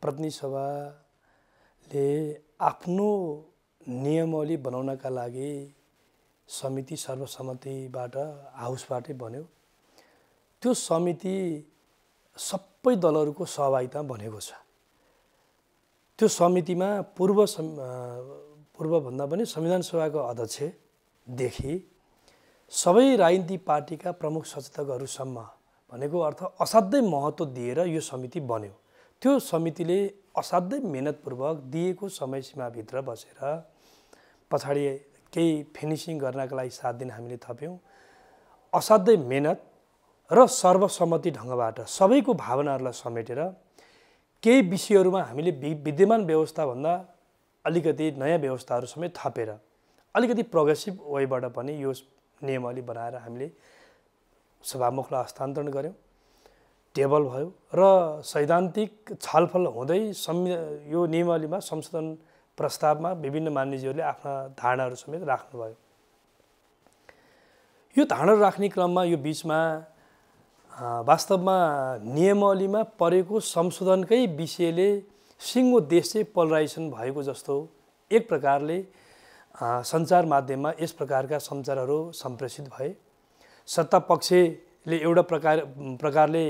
सभाले आफ्नो नियमावली बनाउनका लागि समिति सर्वसम्मतिबाट हाउसबाटै बन्यो त्यो समिति सबै दलहरूको सहभागिता बनेको छ त्यो समितिमा पूर्व सम पूर्वभन्दा पनि संविधान सभाको अध्यक्षदेखि सबै राजनीतिक पार्टीका प्रमुख सचेतकहरूसम्म भनेको अर्थ असाध्यै महत्त्व दिएर यो समिति बन्यो त्यो समितिले असाध्यै मेहनतपूर्वक दिएको समय सीमाभित्र बसेर पछाडि केही फिनिसिङ गर्नका लागि सात दिन हामीले थप्यौँ असाध्यै मेहनत र सर्वसम्मति ढङ्गबाट सबैको भावनाहरूलाई समेटेर केही विषयहरूमा हामीले विद्यमान व्यवस्थाभन्दा अलिकति नयाँ व्यवस्थाहरू समेत थपेर अलिकति प्रोग्रेसिभ वेबाट पनि यो नियमावली बनाएर हामीले सभामुखलाई हस्तान्तरण गऱ्यौँ टेबल भयो र सैद्धान्तिक छलफल हुँदै संय यो नियमावलीमा संशोधन प्रस्तावमा विभिन्न मानिसहरूले आफ्ना धारणाहरू समेत राख्नुभयो यो धारणा राख्ने क्रममा यो बिचमा वास्तवमा नियमावलीमा परेको संशोधनकै विषयले सिङ्गो देश चाहिँ पोलराइजेसन भएको जस्तो एक प्रकारले सञ्चार माध्यममा यस प्रकारका समाचारहरू सम्प्रेषित भए सत्ता पक्षले एउटा प्रकार प्रकारले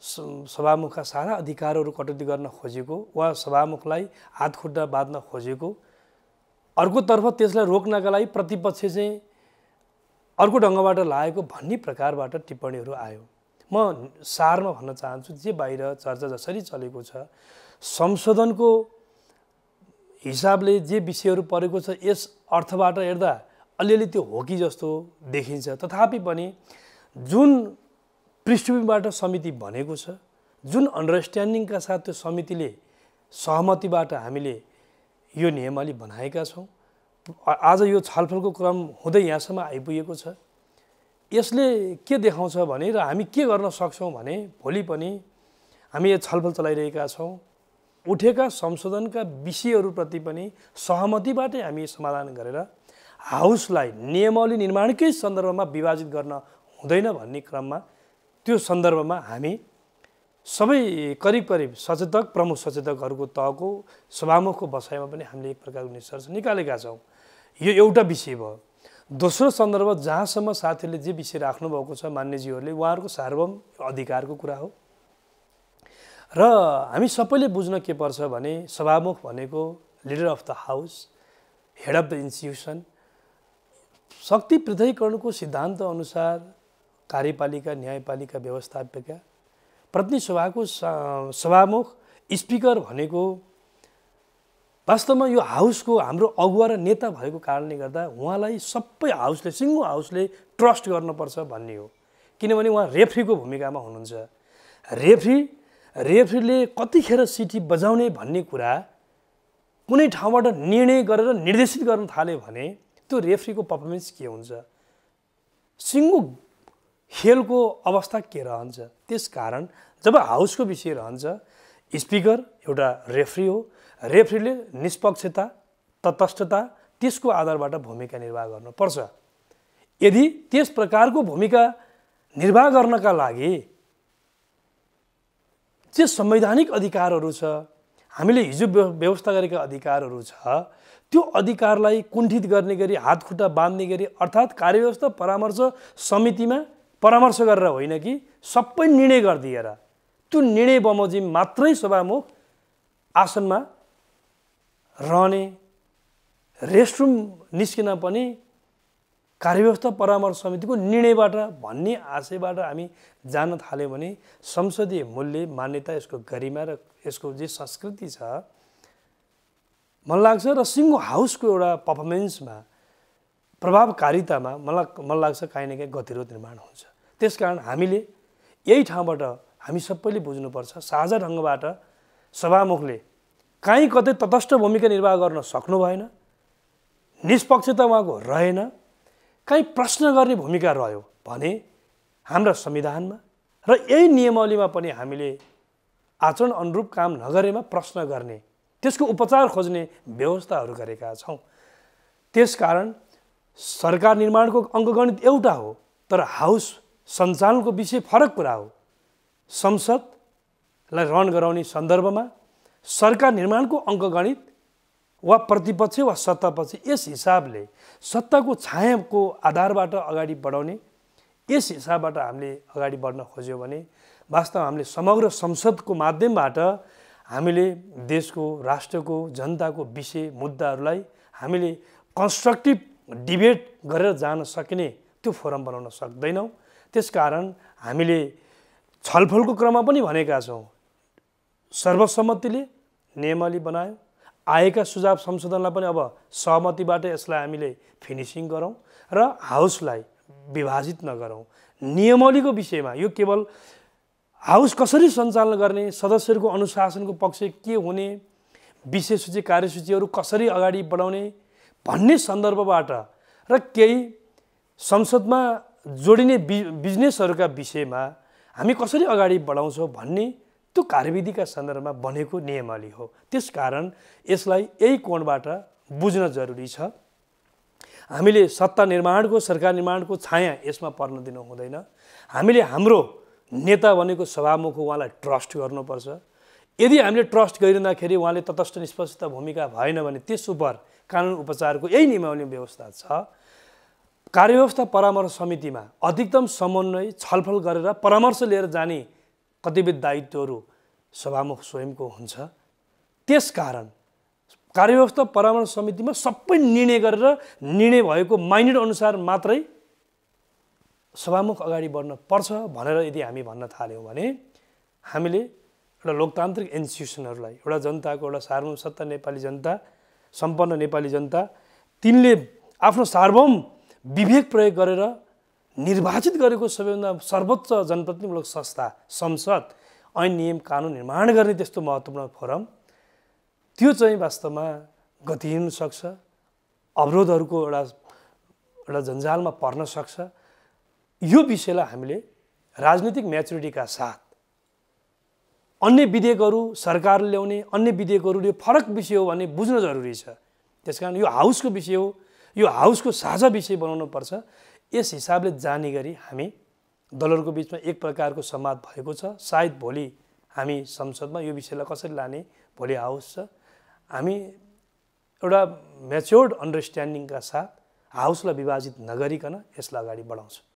सभामुखका सारा अधिकारहरू कटौती गर्न खोजेको वा सभामुखलाई हात खुट्टा बाँध्न खोजेको अर्कोतर्फ त्यसलाई रोक्नका लागि प्रतिपक्ष चाहिँ अर्को ढङ्गबाट लागेको भन्ने प्रकारबाट टिप्पणीहरू आयो म सारमा भन्न चाहन्छु जे बाहिर चर्चा जसरी चलेको छ संशोधनको हिसाबले जे विषयहरू परेको छ यस अर्थबाट हेर्दा अलिअलि त्यो हो कि जस्तो देखिन्छ तथापि पनि जुन पृष्ठभूमिबाट समिति भनेको छ जुन अन्डरस्ट्यान्डिङका साथ त्यो समितिले सहमतिबाट हामीले यो नियमावली बनाएका छौँ आज यो छलफलको क्रम हुँदै यहाँसम्म आइपुगेको छ यसले के देखाउँछ भने र हामी के गर्न सक्छौँ भने भोलि पनि हामी यो छलफल चलाइरहेका छौँ उठेका संशोधनका विषयहरूप्रति पनि सहमतिबाटै हामी समाधान गरेर हाउसलाई नियमावली निर्माणकै सन्दर्भमा विभाजित गर्न हुँदैन भन्ने क्रममा त्यो सन्दर्भमा हामी सबै करिब करिब सचेतक प्रमुख सचेतकहरूको तहको सभामुखको बसाइमा पनि हामीले एक प्रकारको निष्कर्ष निकालेका छौँ यो एउटा विषय भयो दोस्रो सन्दर्भ जहाँसम्म साथीहरूले जे विषय राख्नुभएको छ मान्यजीहरूले उहाँहरूको सार्वम अधिकारको कुरा हो र हामी सबैले बुझ्न के पर्छ भने सभामुख भनेको leader of the house head of the institution शक्ति पृथकीकरणको सिद्धान्त अनुसार कार्यपालिका न्यायपालिका व्यवस्थापिका प्रतिनिधि सभाको सभामुख स्पिकर भनेको वास्तवमा यो हाउसको हाम्रो अगुवा र नेता भएको कारणले गर्दा उहाँलाई सबै हाउसले सिङ्गो हाउसले ट्रस्ट गर्नुपर्छ भन्ने हो किनभने उहाँ रेफ्रीको भूमिकामा हुनुहुन्छ रेफ्री रेफ्रीले कतिखेर सिटी बजाउने भन्ने कुरा कुनै ठाउँबाट निर्णय गरेर निर्देशित गर्न थाल्यो भने त्यो रेफ्रीको पर्फर्मेन्स के हुन्छ सिङ्गो खेलको अवस्था के रहन्छ त्यस कारण जब हाउसको विषय रहन्छ स्पिकर एउटा रेफ्री हो रेफ्रीले निष्पक्षता तटस्थता त्यसको आधारबाट भूमिका निर्वाह गर्नुपर्छ यदि त्यस प्रकारको भूमिका निर्वाह गर्नका लागि जे संवैधानिक अधिकारहरू छ हामीले हिजो व्यवस्था गरेका अधिकारहरू छ त्यो अधिकारलाई कुण्ठित गर्ने गरी हातखुट्टा बाँध्ने गरी अर्थात् कार्यव्यवस्था परामर्श समितिमा परामर्श गरेर होइन कि सबै निर्णय गरिदिएर त्यो निर्णय बमोजिम मात्रै सभामुख आसनमा रहने रेस्टरुम निस्किन पनि कार्यव्यवस्था परामर्श समितिको निर्णयबाट भन्ने आशयबाट हामी जान थाल्यौँ भने संसदीय मूल्य मान्यता यसको गरिमा र यसको जे संस्कृति छ मन लाग्छ र सिङ्गो हाउसको एउटा पर्फर्मेन्समा प्रभावकारितामा मलाई मलाई लाग्छ काहीँ न काहीँ गतिरोध निर्माण हुन्छ त्यस कारण हामीले यही ठाउँबाट हामी सबैले बुझ्नुपर्छ साझा ढङ्गबाट सभामुखले काहीँ कतै तटस्थ भूमिका निर्वाह गर्न सक्नु भएन निष्पक्षता उहाँको रहेन काहीँ प्रश्न गर्ने भूमिका रह्यो भने हाम्रा संविधानमा र यही नियमावलीमा पनि हामीले आचरण अनुरूप काम नगरेमा प्रश्न गर्ने त्यसको उपचार खोज्ने व्यवस्थाहरू गरेका छौँ त्यस कारण सरकार निर्माणको अङ्कगणित एउटा हो तर हाउस सञ्चालनको विषय फरक कुरा हो संसदलाई रन गराउने सन्दर्भमा सरकार निर्माणको अङ्कगणित वा प्रतिपक्ष वा सत्तापक्ष यस हिसाबले सत्ताको छायाको आधारबाट अगाडि बढाउने यस हिसाबबाट हामीले अगाडि बढ्न खोज्यौँ भने वास्तवमा हामीले समग्र संसदको माध्यमबाट हामीले देशको राष्ट्रको जनताको विषय मुद्दाहरूलाई हामीले कन्स्ट्रक्टिभ डिबेट गरेर जान सकिने त्यो फोरम बनाउन सक्दैनौँ त्यस कारण हामीले छलफलको क्रममा पनि भनेका छौँ सर्वसम्मतिले नियमावली बनायो आएका सुझाव संशोधनलाई पनि अब सहमतिबाट यसलाई हामीले फिनिसिङ गरौँ र हाउसलाई विभाजित नगरौँ नियमावलीको विषयमा यो केवल हाउस कसरी सञ्चालन गर्ने सदस्यहरूको अनुशासनको पक्ष के हुने सूची कार्यसूचीहरू कसरी अगाडि बढाउने भन्ने सन्दर्भबाट र केही संसदमा जोडिने बि बिजनेसहरूका विषयमा हामी कसरी अगाडि बढाउँछौँ भन्ने त्यो कार्यविधिका सन्दर्भमा बनेको नियमावली हो त्यस कारण यसलाई यही कोणबाट बुझ्न जरुरी छ हामीले सत्ता निर्माणको सरकार निर्माणको छाया यसमा पर्न दिनु हुँदैन हामीले हाम्रो नेता भनेको सभामुख उहाँलाई ट्रस्ट गर्नुपर्छ यदि हामीले ट्रस्ट गरिरहँदाखेरि उहाँले तटस्थ निष्पक्ष भूमिका भएन भने त्यस उपर कानुन उपचारको यही नियमावली व्यवस्था छ कार्यव्यवस्था परामर्श समितिमा अधिकतम समन्वय छलफल गरेर परामर्श लिएर जाने कतिपय दायित्वहरू सभामुख स्वयंको हुन्छ त्यस कारण कार्यव्यवस्था परामर्श समितिमा सबै निर्णय गरेर निर्णय भएको माइन्ड अनुसार मात्रै सभामुख अगाडि बढ्न पर्छ भनेर यदि हामी भन्न थाल्यौँ भने हामीले एउटा लोकतान्त्रिक इन्स्टिट्युसनहरूलाई एउटा जनताको एउटा सार्वभौम सत्ता नेपाली जनता सम्पन्न नेपाली जनता तिनले आफ्नो सार्वभौम विवेक प्रयोग गरेर निर्वाचित गरेको सबैभन्दा सर्वोच्च जनप्रतिनिधिमूलक संस्था संसद ऐन नियम कानुन निर्माण गर्ने त्यस्तो महत्त्वपूर्ण फोरम त्यो चाहिँ वास्तवमा गतिहीन सक्छ अवरोधहरूको एउटा एउटा जन्जालमा पर्न सक्छ यो विषयलाई हामीले राजनीतिक म्याचुरिटीका साथ अन्य विधेयकहरू सरकार ल्याउने अन्य विधेयकहरूले फरक विषय हो भन्ने बुझ्न जरुरी छ त्यस कारण यो हाउसको विषय हो यो हाउसको साझा विषय बनाउनु पर्छ यस हिसाबले जाने गरी हामी दलहरूको बिचमा एक प्रकारको संवाद भएको छ सायद भोलि हामी संसदमा यो विषयलाई कसरी लाने भोलि हाउस छ हामी एउटा मेच्योर्ड अन्डरस्ट्यान्डिङका साथ हाउसलाई विभाजित नगरिकन यसलाई अगाडि बढाउँछौँ